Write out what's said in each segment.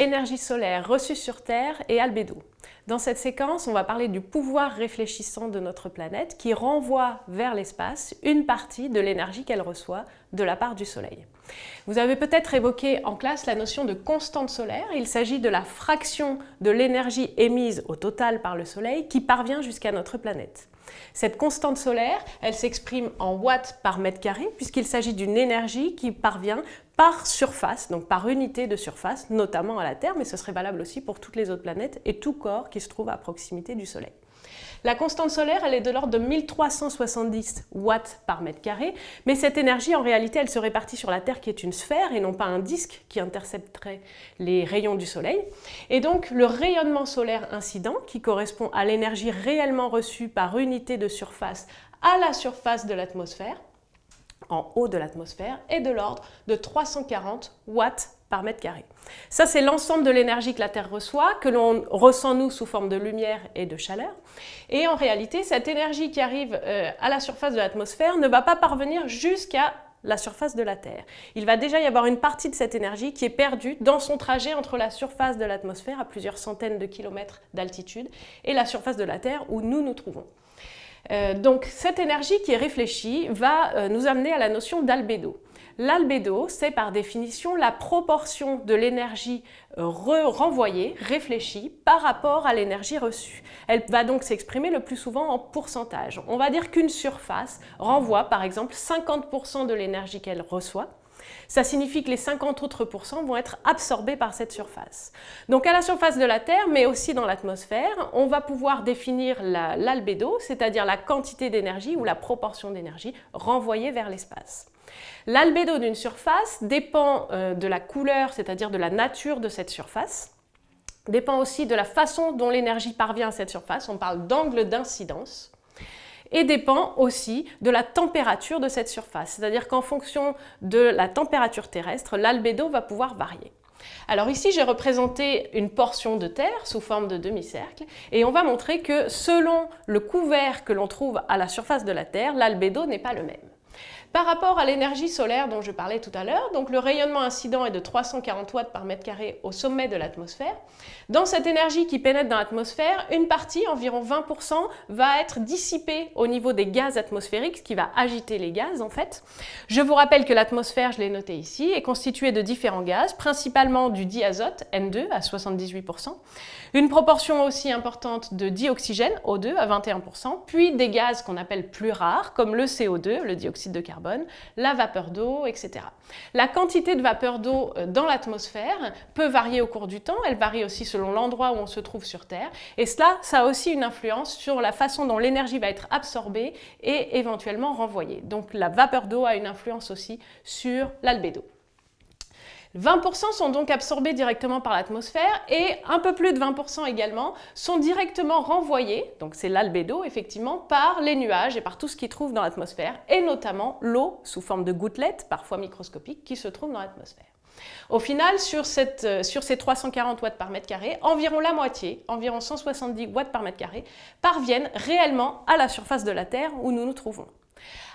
énergie solaire reçue sur Terre et albédo. Dans cette séquence, on va parler du pouvoir réfléchissant de notre planète qui renvoie vers l'espace une partie de l'énergie qu'elle reçoit de la part du Soleil. Vous avez peut-être évoqué en classe la notion de constante solaire. Il s'agit de la fraction de l'énergie émise au total par le Soleil qui parvient jusqu'à notre planète. Cette constante solaire, elle s'exprime en watts par mètre carré puisqu'il s'agit d'une énergie qui parvient par surface, donc par unité de surface, notamment à la Terre, mais ce serait valable aussi pour toutes les autres planètes et tout corps qui se trouve à proximité du Soleil. La constante solaire, elle est de l'ordre de 1370 watts par mètre carré, mais cette énergie, en réalité, elle se répartit sur la Terre qui est une sphère et non pas un disque qui intercepterait les rayons du Soleil. Et donc, le rayonnement solaire incident, qui correspond à l'énergie réellement reçue par unité de surface à la surface de l'atmosphère, en haut de l'atmosphère, est de l'ordre de 340 watts par par mètre carré. Ça, c'est l'ensemble de l'énergie que la Terre reçoit, que l'on ressent nous sous forme de lumière et de chaleur. Et en réalité, cette énergie qui arrive euh, à la surface de l'atmosphère ne va pas parvenir jusqu'à la surface de la Terre. Il va déjà y avoir une partie de cette énergie qui est perdue dans son trajet entre la surface de l'atmosphère à plusieurs centaines de kilomètres d'altitude et la surface de la Terre où nous nous trouvons. Euh, donc cette énergie qui est réfléchie va euh, nous amener à la notion d'albédo. L'albédo, c'est par définition la proportion de l'énergie euh, renvoyée, réfléchie, par rapport à l'énergie reçue. Elle va donc s'exprimer le plus souvent en pourcentage. On va dire qu'une surface renvoie par exemple 50% de l'énergie qu'elle reçoit, ça signifie que les 50 autres vont être absorbés par cette surface. Donc à la surface de la Terre, mais aussi dans l'atmosphère, on va pouvoir définir l'albédo, c'est-à-dire la quantité d'énergie ou la proportion d'énergie renvoyée vers l'espace. L'albédo d'une surface dépend euh, de la couleur, c'est-à-dire de la nature de cette surface dépend aussi de la façon dont l'énergie parvient à cette surface, on parle d'angle d'incidence, et dépend aussi de la température de cette surface, c'est-à-dire qu'en fonction de la température terrestre, l'albédo va pouvoir varier. Alors ici, j'ai représenté une portion de Terre sous forme de demi-cercle et on va montrer que selon le couvert que l'on trouve à la surface de la Terre, l'albédo n'est pas le même. Par rapport à l'énergie solaire dont je parlais tout à l'heure, donc le rayonnement incident est de 340 watts par mètre carré au sommet de l'atmosphère. Dans cette énergie qui pénètre dans l'atmosphère, une partie, environ 20%, va être dissipée au niveau des gaz atmosphériques, ce qui va agiter les gaz en fait. Je vous rappelle que l'atmosphère, je l'ai noté ici, est constituée de différents gaz, principalement du diazote, N2, à 78%, une proportion aussi importante de dioxygène, O2, à 21%, puis des gaz qu'on appelle plus rares, comme le CO2, le dioxyde de carbone, la vapeur d'eau, etc. La quantité de vapeur d'eau euh, dans l'atmosphère peut varier au cours du temps, elle varie aussi selon l'endroit où on se trouve sur Terre, et cela, ça a aussi une influence sur la façon dont l'énergie va être absorbée et éventuellement renvoyée. Donc la vapeur d'eau a une influence aussi sur l'albédo. 20% sont donc absorbés directement par l'atmosphère et un peu plus de 20% également sont directement renvoyés, donc c'est l'albédo effectivement, par les nuages et par tout ce qu'ils trouvent dans l'atmosphère, et notamment l'eau sous forme de gouttelettes, parfois microscopiques, qui se trouvent dans l'atmosphère. Au final, sur, euh, sur, ces 340 watts par mètre carré, environ la moitié, environ 170 watts par mètre carré, parviennent réellement à la surface de la Terre où nous nous trouvons.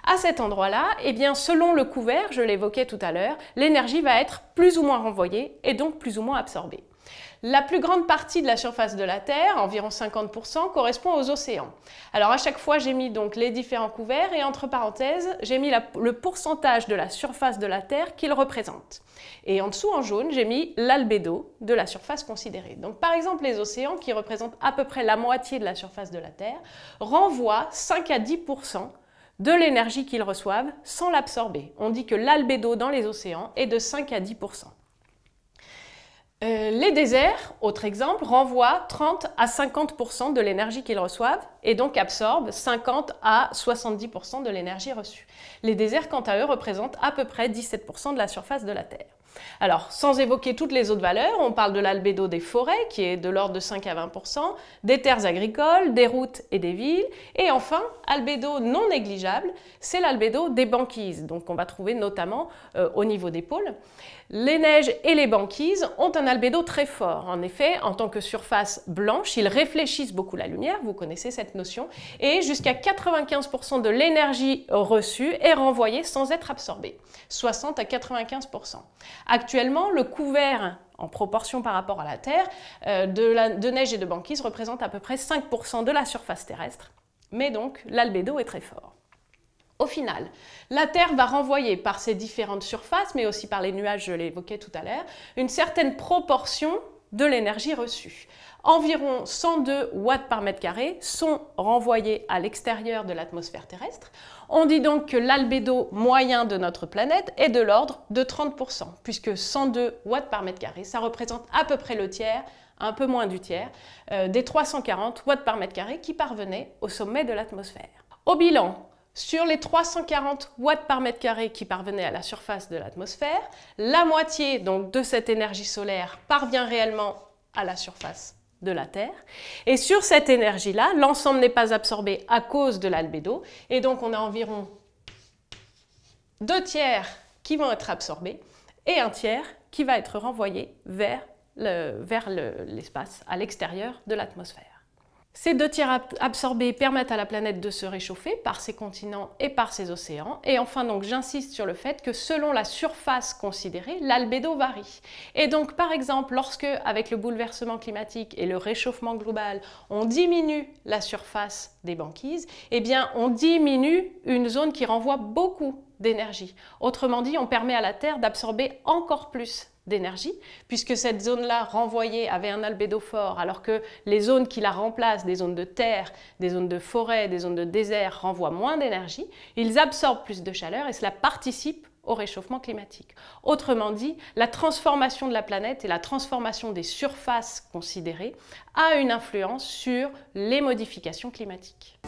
À cet endroit-là, eh bien, selon le couvert, je l'évoquais tout à l'heure, l'énergie va être plus ou moins renvoyée et donc plus ou moins absorbée. La plus grande partie de la surface de la Terre, environ 50%, correspond aux océans. Alors à chaque fois, j'ai mis donc les différents couverts et entre parenthèses, j'ai mis le pourcentage de la surface de la Terre qu'ils représentent. Et en dessous, en jaune, j'ai mis l'albédo de la surface considérée. Donc par exemple, les océans, qui représentent à peu près la moitié de la surface de la Terre, renvoient 5 à 10% de l'énergie qu'ils reçoivent sans l'absorber. On dit que l'albédo dans les océans est de 5 à 10 euh, les déserts, autre exemple, renvoient 30 à 50% de l'énergie qu'ils reçoivent et donc absorbent 50 à 70% de l'énergie reçue. Les déserts, quant à eux, représentent à peu près 17% de la surface de la Terre. Alors, sans évoquer toutes les autres valeurs, on parle de l'albédo des forêts, qui est de l'ordre de 5 à 20 des terres agricoles, des routes et des villes. Et enfin, albédo non négligeable, c'est l'albédo des banquises, donc qu'on va trouver notamment euh, au niveau des pôles. Les neiges et les banquises ont un albédo très fort. En effet, en tant que surface blanche, ils réfléchissent beaucoup la lumière, vous connaissez cette notion, et jusqu'à 95% de l'énergie reçue est renvoyée sans être absorbée, 60 à 95%. Actuellement, le couvert en proportion par rapport à la Terre, euh, de, de neige et de banquise représente à peu près 5% de la surface terrestre. Mais donc, l'albédo est très fort. Au final, la Terre va renvoyer par ses différentes surfaces, mais aussi par les nuages, je l'évoquais tout à l'heure, une certaine proportion de l'énergie reçue. Environ 102 watts par mètre carré sont renvoyés à l'extérieur de l'atmosphère terrestre. On dit donc que l'albédo moyen de notre planète est de l'ordre de 30%, puisque 102 watts par mètre carré, ça représente à peu près le tiers, un peu moins du tiers, euh, des 340 watts par mètre carré qui parvenaient au sommet de l'atmosphère. Au bilan, sur les 340 watts par mètre carré qui parvenaient à la surface de l'atmosphère, la moitié donc, de cette énergie solaire parvient réellement à la surface de la Terre. Et sur cette énergie-là, l'ensemble n'est pas absorbé à cause de l'albédo. Et donc, on a environ deux tiers qui vont être absorbés et un tiers qui va être renvoyé vers l'espace, le, vers à l'extérieur de l'atmosphère. Ces deux tiers absorbés permettent à la planète de se réchauffer par ses continents et par ses océans. Et enfin, donc, j'insiste sur le fait que selon la surface considérée, l'albédo varie. Et donc, par exemple, lorsque, avec le bouleversement climatique et le réchauffement global, on diminue la surface des banquises, eh bien, on diminue une zone qui renvoie beaucoup d'énergie. Autrement dit, on permet à la Terre d'absorber encore plus d'énergie, puisque cette zone-là renvoyée avait un albédo fort, alors que les zones qui la remplacent, des zones de terre, des zones de forêt, des zones de désert, renvoient moins d'énergie, ils absorbent plus de chaleur et cela participe au réchauffement climatique. Autrement dit, la transformation de la planète et la transformation des surfaces considérées a une influence sur les modifications climatiques.